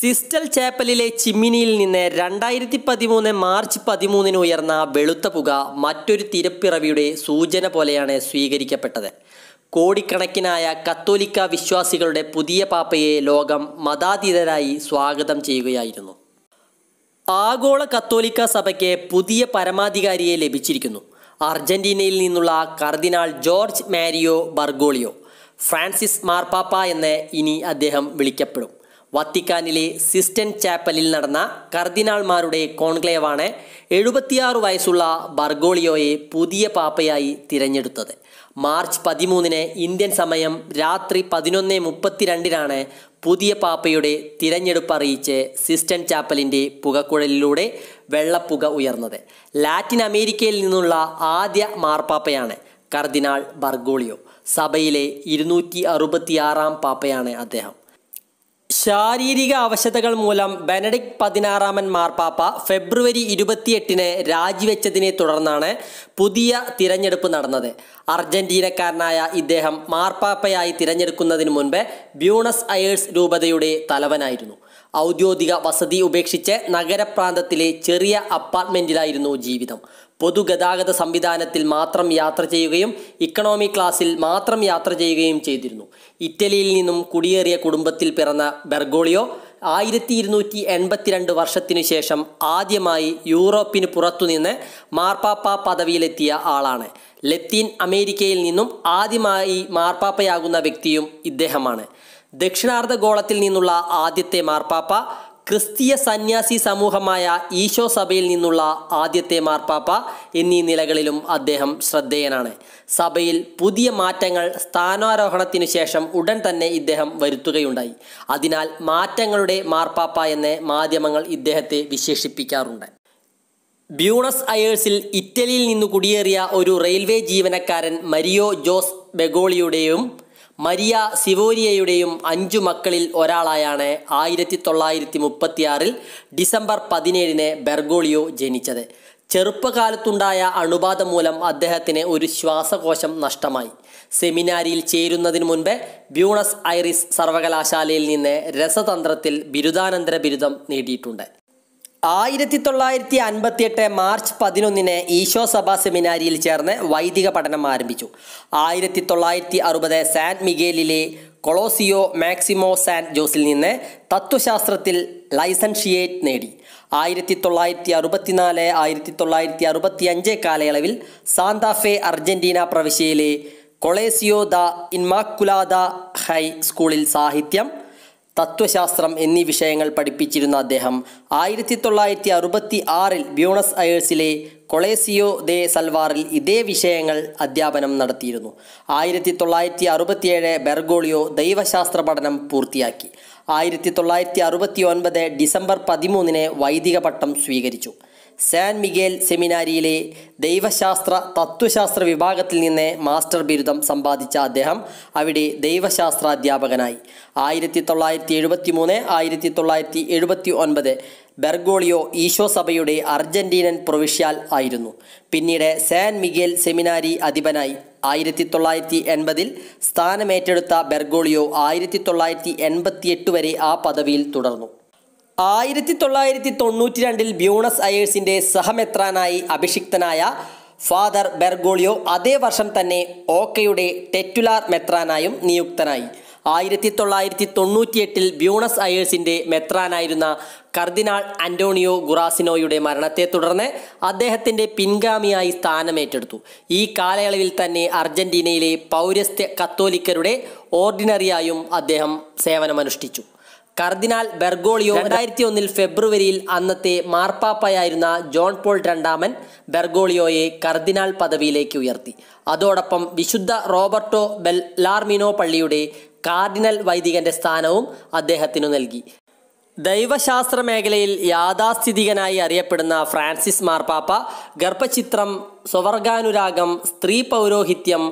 സിസ്റ്റൽ ചാപ്പലിലെ ചിമ്മിനിയിൽ നിന്ന് രണ്ടായിരത്തി പതിമൂന്ന് മാർച്ച് പതിമൂന്നിന് ഉയർന്ന വെളുത്ത പുക മറ്റൊരു തിരപ്പിറവിയുടെ സൂചന പോലെയാണ് സ്വീകരിക്കപ്പെട്ടത് കോടിക്കണക്കിനായ കത്തോലിക്ക വിശ്വാസികളുടെ പുതിയ പാപ്പയെ ലോകം മതാതീതരായി സ്വാഗതം ചെയ്യുകയായിരുന്നു ആഗോള കത്തോലിക്ക സഭയ്ക്ക് പുതിയ പരമാധികാരിയെ ലഭിച്ചിരിക്കുന്നു അർജന്റീനയിൽ നിന്നുള്ള കർദിനാൾ ജോർജ് മാരിയോ ബർഗോളിയോ ഫ്രാൻസിസ് മാർപ്പാപ്പ എന്ന് ഇനി അദ്ദേഹം വിളിക്കപ്പെടും വത്തിക്കാനിലെ സിസ്റ്റൻ ചാപ്പലിൽ നടന്ന കർദിനാൾമാരുടെ കോൺക്ലേവാണ് എഴുപത്തിയാറ് വയസ്സുള്ള ബർഗോളിയോയെ പുതിയ പാപ്പയായി തിരഞ്ഞെടുത്തത് മാർച്ച് പതിമൂന്നിന് ഇന്ത്യൻ സമയം രാത്രി പതിനൊന്ന് മുപ്പത്തിരണ്ടിനാണ് പുതിയ പാപ്പയുടെ തിരഞ്ഞെടുപ്പ് അറിയിച്ച് സിസ്റ്റൻ ചാപ്പലിൻ്റെ പുകക്കുഴലിലൂടെ വെള്ളപ്പുക ഉയർന്നത് ലാറ്റിൻ അമേരിക്കയിൽ നിന്നുള്ള ആദ്യ മാർപ്പാപ്പയാണ് കർദിനാൾ ബർഗോളിയോ സഭയിലെ ഇരുന്നൂറ്റി അറുപത്തിയാറാം പാപ്പയാണ് അദ്ദേഹം ശാരീരിക അവശതകൾ മൂലം ബെനഡിക് പതിനാറാമൻ മാർപ്പാപ്പ ഫെബ്രുവരി ഇരുപത്തിയെട്ടിന് രാജിവെച്ചതിനെ തുടർന്നാണ് പുതിയ തിരഞ്ഞെടുപ്പ് നടന്നത് അർജന്റീനക്കാരനായ ഇദ്ദേഹം മാർപ്പാപ്പയായി തിരഞ്ഞെടുക്കുന്നതിന് മുൻപ് ബ്യൂണസ് അയേഴ്സ് രൂപതയുടെ തലവനായിരുന്നു ഔദ്യോഗിക വസതി ഉപേക്ഷിച്ച് നഗരപ്രാന്തത്തിലെ ചെറിയ അപ്പാർട്ട്മെന്റിലായിരുന്നു ജീവിതം പൊതുഗതാഗത സംവിധാനത്തിൽ മാത്രം യാത്ര ചെയ്യുകയും ഇക്കണോമി ക്ലാസ്സിൽ മാത്രം യാത്ര ചെയ്യുകയും ചെയ്തിരുന്നു ഇറ്റലിയിൽ നിന്നും കുടിയേറിയ കുടുംബത്തിൽ പിറന്ന ബെർഗോളിയോ ആയിരത്തി ഇരുന്നൂറ്റി എൺപത്തിരണ്ട് വർഷത്തിനു ശേഷം ആദ്യമായി യൂറോപ്പിന് പുറത്തുനിന്ന് മാർപ്പാപ്പ പദവിയിലെത്തിയ ആളാണ് ലത്തീൻ അമേരിക്കയിൽ നിന്നും ആദ്യമായി മാർപ്പാപ്പയാകുന്ന വ്യക്തിയും ഇദ്ദേഹമാണ് ദക്ഷിണാർദ്ധ ഗോളത്തിൽ നിന്നുള്ള ആദ്യത്തെ മാർപ്പാപ്പ ക്രിസ്തീയ സന്യാസി സമൂഹമായ ഈശോ സഭയിൽ നിന്നുള്ള ആദ്യത്തെ മാർപ്പാപ്പ എന്നീ നിലകളിലും അദ്ദേഹം ശ്രദ്ധേയനാണ് സഭയിൽ പുതിയ മാറ്റങ്ങൾ സ്ഥാനാരോഹണത്തിനു ശേഷം ഉടൻ തന്നെ ഇദ്ദേഹം വരുത്തുകയുണ്ടായി അതിനാൽ മാറ്റങ്ങളുടെ മാർപ്പാപ്പ എന്ന് മാധ്യമങ്ങൾ ഇദ്ദേഹത്തെ വിശേഷിപ്പിക്കാറുണ്ട് ബ്യൂണസ് അയേഴ്സിൽ ഇറ്റലിയിൽ നിന്ന് കുടിയേറിയ ഒരു റെയിൽവേ ജീവനക്കാരൻ മരിയോ ജോസ് ബെഗോളിയുടെയും മരിയ സിവോരിയയുടെയും അഞ്ചു മക്കളിൽ ഒരാളായാണ് ആയിരത്തി തൊള്ളായിരത്തി മുപ്പത്തിയാറിൽ ഡിസംബർ പതിനേഴിന് ബെർഗോളിയോ ജനിച്ചത് ചെറുപ്പകാലത്തുണ്ടായ അണുബാധ മൂലം അദ്ദേഹത്തിന് ഒരു ശ്വാസകോശം നഷ്ടമായി സെമിനാരിയിൽ ചേരുന്നതിന് മുൻപ് ബ്യൂണസ് ഐറിസ് സർവകലാശാലയിൽ നിന്ന് രസതന്ത്രത്തിൽ ബിരുദാനന്തര ബിരുദം നേടിയിട്ടുണ്ട് ആയിരത്തി തൊള്ളായിരത്തി അൻപത്തി എട്ട് മാർച്ച് പതിനൊന്നിന് ഈശോ സഭാ സെമിനാരിയിൽ ചേർന്ന് വൈദിക പഠനം ആരംഭിച്ചു ആയിരത്തി തൊള്ളായിരത്തി അറുപത് സാന്റ് മിഗേലിലെ കൊളോസിയോ മാക്സിമോ സാന്റ് ജോസിൽ നിന്ന് തത്വശാസ്ത്രത്തിൽ ലൈസൻഷിയേറ്റ് നേടി ആയിരത്തി തൊള്ളായിരത്തി അറുപത്തിനാല് ആയിരത്തി തൊള്ളായിരത്തി അറുപത്തി അഞ്ച് കാലയളവിൽ സാന്താഫെ അർജന്റീന പ്രവിശ്യയിലെ കൊളേസിയോ ദ ഇൻമാക്കുലാദ ഹൈ സ്കൂളിൽ സാഹിത്യം തത്വശാസ്ത്രം എന്നീ വിഷയങ്ങൾ പഠിപ്പിച്ചിരുന്ന അദ്ദേഹം ആയിരത്തി തൊള്ളായിരത്തി അറുപത്തി ആറിൽ ബ്യൂണസ് അയേഴ്സിലെ കൊളേസിയോ ദേ സൽവാറിൽ ഇതേ വിഷയങ്ങൾ അധ്യാപനം നടത്തിയിരുന്നു ആയിരത്തി തൊള്ളായിരത്തി അറുപത്തിയേഴ് ബെർഗോളിയോ ദൈവശാസ്ത്ര പഠനം പൂർത്തിയാക്കി ആയിരത്തി തൊള്ളായിരത്തി അറുപത്തി ഒൻപത് ഡിസംബർ പതിമൂന്നിന് വൈദിക പട്ടം സ്വീകരിച്ചു സാൻ മിഗേൽ സെമിനാരിയിലെ ദൈവശാസ്ത്ര തത്വശാസ്ത്ര വിഭാഗത്തിൽ നിന്ന് മാസ്റ്റർ ബിരുദം സമ്പാദിച്ച അദ്ദേഹം അവിടെ ദൈവശാസ്ത്ര അധ്യാപകനായി ആയിരത്തി തൊള്ളായിരത്തി എഴുപത്തി മൂന്ന് ആയിരത്തി തൊള്ളായിരത്തി എഴുപത്തി ഒൻപത് ബെർഗോളിയോ ഈശോ സഭയുടെ അർജൻറ്റീനൻ പ്രൊവിഷ്യാൽ ആയിരുന്നു പിന്നീട് സാൻ മിഗേൽ സെമിനാരി അധിപനായി ആയിരത്തി തൊള്ളായിരത്തി എൺപതിൽ സ്ഥാനമേറ്റെടുത്ത ബെർഗോളിയോ ആയിരത്തി തൊള്ളായിരത്തി എൺപത്തി എട്ട് വരെ ആ പദവിയിൽ തുടർന്നു ആയിരത്തി തൊള്ളായിരത്തി തൊണ്ണൂറ്റി രണ്ടിൽ ബ്യൂണസ് അയേഴ്സിൻ്റെ സഹമെത്രാനായി അഭിഷിക്തനായ ഫാദർ ബെർഗോളിയോ അതേ വർഷം തന്നെ ഓക്കയുടെ ടെറ്റുലാർ മെത്രാനായും നിയുക്തനായി ആയിരത്തി തൊള്ളായിരത്തി തൊണ്ണൂറ്റിയെട്ടിൽ ബ്യൂണസ് അയേഴ്സിൻ്റെ മെത്രാനായിരുന്ന കർദിനാൾ അന്റോണിയോ ഗുറാസിനോയുടെ മരണത്തെ തുടർന്ന് അദ്ദേഹത്തിൻ്റെ പിൻഗാമിയായി സ്ഥാനമേറ്റെടുത്തു ഈ കാലയളവിൽ തന്നെ അർജൻറ്റീനയിലെ പൗരസ്ത്യ കത്തോലിക്കരുടെ ഓർഡിനറിയായും അദ്ദേഹം സേവനമനുഷ്ഠിച്ചു കർദിനാൽ ബെർഗോളിയോ രണ്ടായിരത്തി ഒന്നിൽ ഫെബ്രുവരിയിൽ അന്നത്തെ മാർപ്പാപ്പയായിരുന്ന ജോൺ പോൾ രണ്ടാമൻ ബെർഗോളിയോയെ കർദിനാൽ പദവിയിലേക്ക് ഉയർത്തി അതോടൊപ്പം വിശുദ്ധ റോബർട്ടോ ബെല്ലാർമിനോ പള്ളിയുടെ കാർഡിനൽ വൈദികന്റെ സ്ഥാനവും അദ്ദേഹത്തിനു നൽകി ദൈവശാസ്ത്ര മേഖലയിൽ യാഥാസ്ഥിതികനായി അറിയപ്പെടുന്ന ഫ്രാൻസിസ് മാർപ്പാപ്പ ഗർഭചിത്രം സ്വവർഗാനുരാഗം സ്ത്രീ പൗരോഹിത്യം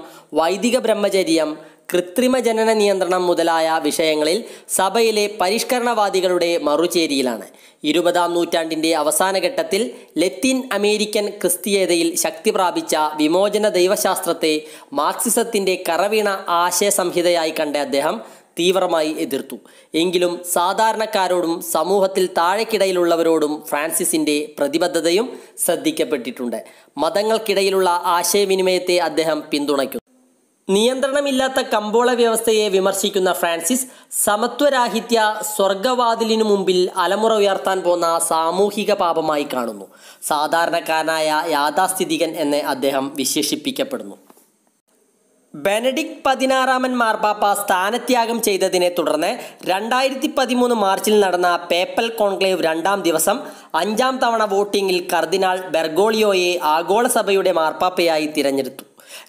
വൈദിക ബ്രഹ്മചര്യം കൃത്രിമ ജനന നിയന്ത്രണം മുതലായ വിഷയങ്ങളിൽ സഭയിലെ പരിഷ്കരണവാദികളുടെ മറുചേരിയിലാണ് ഇരുപതാം നൂറ്റാണ്ടിൻ്റെ അവസാനഘട്ടത്തിൽ ലത്തീൻ അമേരിക്കൻ ക്രിസ്തീയതയിൽ ശക്തി പ്രാപിച്ച വിമോചന ദൈവശാസ്ത്രത്തെ മാർക്സിസത്തിൻ്റെ കറവീണ ആശയ സംഹിതയായി കണ്ട അദ്ദേഹം തീവ്രമായി എതിർത്തു എങ്കിലും സാധാരണക്കാരോടും സമൂഹത്തിൽ താഴെക്കിടയിലുള്ളവരോടും ഫ്രാൻസിസിൻ്റെ പ്രതിബദ്ധതയും ശ്രദ്ധിക്കപ്പെട്ടിട്ടുണ്ട് മതങ്ങൾക്കിടയിലുള്ള ആശയവിനിമയത്തെ അദ്ദേഹം പിന്തുണയ്ക്കുന്നു നിയന്ത്രണമില്ലാത്ത കമ്പോള വ്യവസ്ഥയെ വിമർശിക്കുന്ന ഫ്രാൻസിസ് സമത്വരാഹിത്യ സ്വർഗവാതിലിനു മുമ്പിൽ അലമുറ ഉയർത്താൻ പോന്ന സാമൂഹിക പാപമായി കാണുന്നു സാധാരണക്കാരനായ യാഥാസ്ഥിതികൻ എന്ന് അദ്ദേഹം വിശേഷിപ്പിക്കപ്പെടുന്നു ബെനഡിക് പതിനാറാമൻ മാർപ്പാപ്പ സ്ഥാനത്യാഗം ചെയ്തതിനെ തുടർന്ന് രണ്ടായിരത്തി പതിമൂന്ന് മാർച്ചിൽ നടന്ന പേപ്പൽ കോൺക്ലേവ് രണ്ടാം ദിവസം അഞ്ചാം തവണ വോട്ടിംഗിൽ കർദിനാൾ ബെർഗോളിയോയെ ആഗോള സഭയുടെ മാർപ്പാപ്പയായി തിരഞ്ഞെടുത്തു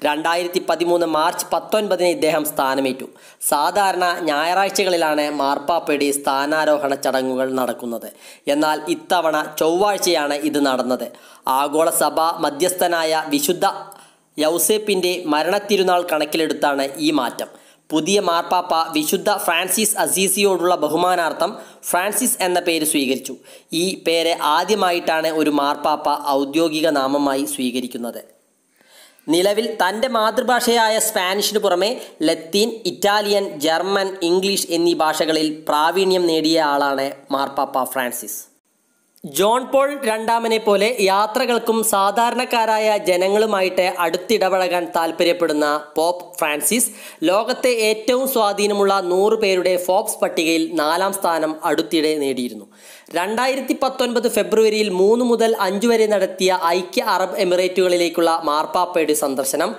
രണ്ടായിരത്തി പതിമൂന്ന് മാർച്ച് പത്തൊൻപതിന് ഇദ്ദേഹം സ്ഥാനമേറ്റു സാധാരണ ഞായറാഴ്ചകളിലാണ് മാർപ്പാപ്പയുടെ സ്ഥാനാരോഹണ ചടങ്ങുകൾ നടക്കുന്നത് എന്നാൽ ഇത്തവണ ചൊവ്വാഴ്ചയാണ് ഇത് നടന്നത് ആഗോള സഭ മധ്യസ്ഥനായ വിശുദ്ധ യൗസേപ്പിൻ്റെ മരണത്തിരുനാൾ കണക്കിലെടുത്താണ് ഈ മാറ്റം പുതിയ മാർപ്പാപ്പ വിശുദ്ധ ഫ്രാൻസിസ് അസീസിയോടുള്ള ബഹുമാനാർത്ഥം ഫ്രാൻസിസ് എന്ന പേര് സ്വീകരിച്ചു ഈ പേര് ആദ്യമായിട്ടാണ് ഒരു മാർപ്പാപ്പ ഔദ്യോഗിക നാമമായി സ്വീകരിക്കുന്നത് നിലവിൽ തൻ്റെ മാതൃഭാഷയായ സ്പാനിഷിനു പുറമെ ലത്തീൻ ഇറ്റാലിയൻ ജർമ്മൻ ഇംഗ്ലീഷ് എന്നീ ഭാഷകളിൽ പ്രാവീണ്യം നേടിയ ആളാണ് മാർപ്പാപ്പ ഫ്രാൻസിസ് ജോൺ പോൾ രണ്ടാമനെ പോലെ യാത്രകൾക്കും സാധാരണക്കാരായ ജനങ്ങളുമായിട്ട് അടുത്തിടപഴകാൻ താല്പര്യപ്പെടുന്ന പോപ്പ് ഫ്രാൻസിസ് ലോകത്തെ ഏറ്റവും സ്വാധീനമുള്ള നൂറ് പേരുടെ ഫോപ്സ് പട്ടികയിൽ നാലാം സ്ഥാനം അടുത്തിടെ നേടിയിരുന്നു രണ്ടായിരത്തി പത്തൊൻപത് ഫെബ്രുവരിയിൽ മൂന്ന് മുതൽ അഞ്ച് വരെ നടത്തിയ ഐക്യ അറബ് എമിറേറ്റുകളിലേക്കുള്ള മാർപ്പാപ്പയുടെ സന്ദർശനം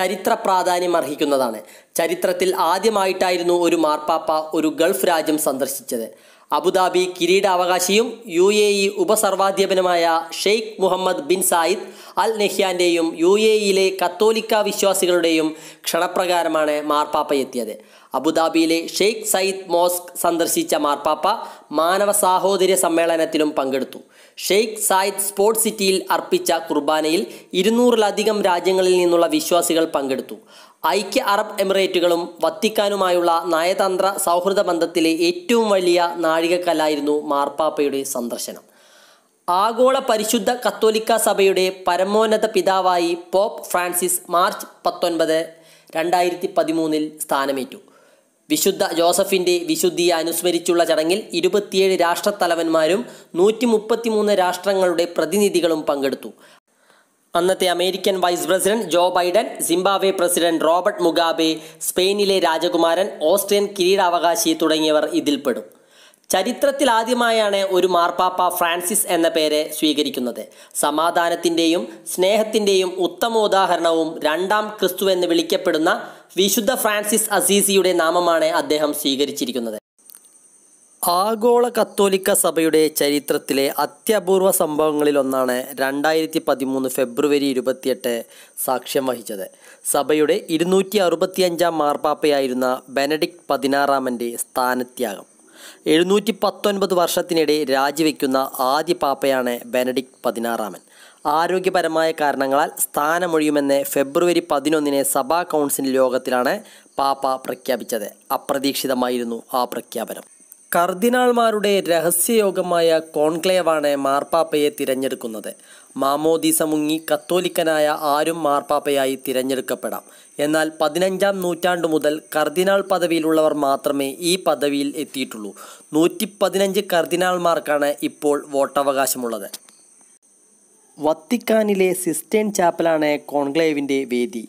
ചരിത്ര പ്രാധാന്യം അർഹിക്കുന്നതാണ് ചരിത്രത്തിൽ ആദ്യമായിട്ടായിരുന്നു ഒരു മാർപ്പാപ്പ ഒരു ഗൾഫ് രാജ്യം സന്ദർശിച്ചത് അബുദാബി കിരീടാവകാശിയും യു എ ഇ ഉപസർവാധ്യാപനമായ Sheikh Mohammed bin Zayed Al നെഹ്യാൻ്റെയും യു എ ഇയിലെ കത്തോലിക്ക വിശ്വാസികളുടെയും ക്ഷണപ്രകാരമാണ് മാർപ്പാപ്പയെത്തിയത് അബുദാബിയിലെ ഷെയ്ഖ് സയ്യിദ് മോസ്ക് സന്ദർശിച്ച മാർപ്പാപ്പ മാനവ സാഹോദര്യ സമ്മേളനത്തിലും പങ്കെടുത്തു ഷെയ്ഖ് സായിദ് സ്പോർട്സ് സിറ്റിയിൽ അർപ്പിച്ച കുർബാനയിൽ ഇരുന്നൂറിലധികം രാജ്യങ്ങളിൽ നിന്നുള്ള വിശ്വാസികൾ പങ്കെടുത്തു ഐക്യ അറബ് എമിറേറ്റുകളും വത്തിക്കാനുമായുള്ള നയതന്ത്ര സൗഹൃദ ബന്ധത്തിലെ ഏറ്റവും വലിയ നാഴികക്കല്ലായിരുന്നു മാർപ്പാപ്പയുടെ സന്ദർശനം ആഗോള പരിശുദ്ധ കത്തോലിക്ക സഭയുടെ പരമോന്നത പിതാവായി പോപ്പ് ഫ്രാൻസിസ് മാർച്ച് പത്തൊൻപത് രണ്ടായിരത്തി പതിമൂന്നിൽ സ്ഥാനമേറ്റു വിശുദ്ധ ജോസഫിന്റെ വിശുദ്ധിയെ അനുസ്മരിച്ചുള്ള ചടങ്ങിൽ ഇരുപത്തിയേഴ് രാഷ്ട്രത്തലവന്മാരും നൂറ്റി മുപ്പത്തിമൂന്ന് രാഷ്ട്രങ്ങളുടെ പ്രതിനിധികളും പങ്കെടുത്തു അന്നത്തെ American vice president Joe Biden Zimbabwe president Robert Mugabe സ്പെയിനിലെ രാജകുമാരൻ ഓസ്ട്രിയൻ കിരീടാവകാശി തുടങ്ങിയവർ ഇതിൽപ്പെടും ചരിത്രത്തിൽ ആദ്യമായാണ് ഒരു മാർപ്പാപ്പ ഫ്രാൻസിസ് എന്ന പേര് സ്വീകരിക്കുന്നത് സമാധാനത്തിൻ്റെയും സ്നേഹത്തിൻ്റെയും ഉത്തമോദാഹരണവും രണ്ടാം ക്രിസ്തു എന്ന് വിളിക്കപ്പെടുന്ന വിശുദ്ധ ഫ്രാൻസിസ് അസീസിയുടെ നാമമാണ് അദ്ദേഹം സ്വീകരിച്ചിരിക്കുന്നത് ആഗോള കത്തോലിക്ക സഭയുടെ ചരിത്രത്തിലെ അത്യപൂർവ സംഭവങ്ങളിലൊന്നാണ് രണ്ടായിരത്തി പതിമൂന്ന് ഫെബ്രുവരി ഇരുപത്തിയെട്ട് സാക്ഷ്യം വഹിച്ചത് സഭയുടെ ഇരുന്നൂറ്റി അറുപത്തിയഞ്ചാം മാർപ്പാപ്പയായിരുന്ന ബെനഡിക്ട് പതിനാറാമൻ്റെ സ്ഥാനത്യാഗം എഴുന്നൂറ്റി പത്തൊൻപത് വർഷത്തിനിടെ രാജിവെക്കുന്ന ആദ്യ പാപ്പയാണ് ബെനഡിക് പതിനാറാമൻ ആരോഗ്യപരമായ കാരണങ്ങളാൽ സ്ഥാനമൊഴിയുമെന്ന് ഫെബ്രുവരി പതിനൊന്നിന് സഭാ കൗൺസിൽ യോഗത്തിലാണ് പാപ്പ പ്രഖ്യാപിച്ചത് അപ്രതീക്ഷിതമായിരുന്നു ആ പ്രഖ്യാപനം കർദിനാൾമാരുടെ രഹസ്യയോഗമായ കോൺക്ലേവാണ് മാർപ്പാപ്പയെ തിരഞ്ഞെടുക്കുന്നത് മാമോദീസ മുങ്ങി കത്തോലിക്കനായ ആരും മാർപ്പാപ്പയായി തിരഞ്ഞെടുക്കപ്പെടാം എന്നാൽ പതിനഞ്ചാം നൂറ്റാണ്ടു മുതൽ കർദിനാൾ പദവിയിലുള്ളവർ മാത്രമേ ഈ പദവിയിൽ എത്തിയിട്ടുള്ളൂ നൂറ്റി പതിനഞ്ച് കർദിനാൾമാർക്കാണ് ഇപ്പോൾ വോട്ടവകാശമുള്ളത് വത്തിക്കാനിലെ സിസ്റ്റേൻ ചാപ്പലാണ് കോൺക്ലേവിൻ്റെ വേദി